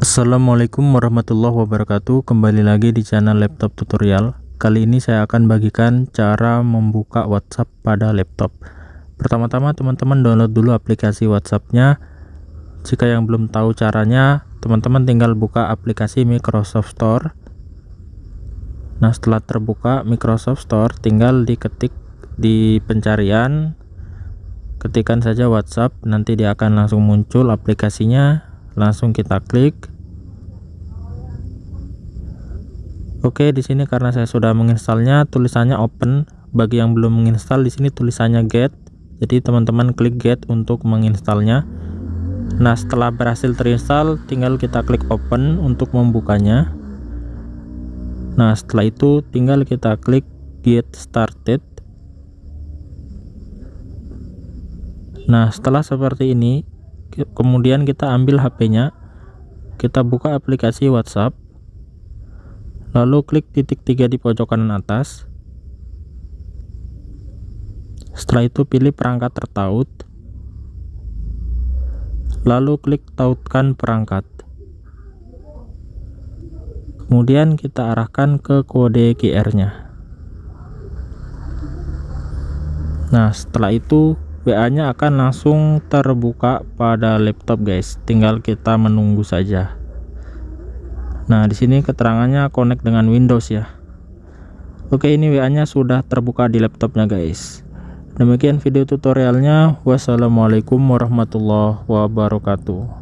Assalamualaikum warahmatullahi wabarakatuh Kembali lagi di channel laptop tutorial Kali ini saya akan bagikan cara membuka WhatsApp pada laptop Pertama-tama teman-teman download dulu aplikasi WhatsAppnya Jika yang belum tahu caranya Teman-teman tinggal buka aplikasi Microsoft Store Nah setelah terbuka Microsoft Store Tinggal diketik di pencarian Ketikan saja WhatsApp Nanti dia akan langsung muncul aplikasinya langsung kita klik Oke di sini karena saya sudah menginstalnya tulisannya open bagi yang belum menginstal di sini tulisannya get jadi teman-teman klik get untuk menginstalnya nah setelah berhasil terinstall tinggal kita klik open untuk membukanya nah setelah itu tinggal kita klik get started nah setelah seperti ini kemudian kita ambil HP-nya kita buka aplikasi WhatsApp lalu klik titik tiga di pojok kanan atas setelah itu pilih perangkat tertaut lalu klik tautkan perangkat kemudian kita arahkan ke kode QR nya nah setelah itu WA nya akan langsung terbuka pada laptop guys tinggal kita menunggu saja nah di sini keterangannya connect dengan Windows ya Oke ini WA nya sudah terbuka di laptopnya guys demikian video tutorialnya wassalamualaikum warahmatullahi wabarakatuh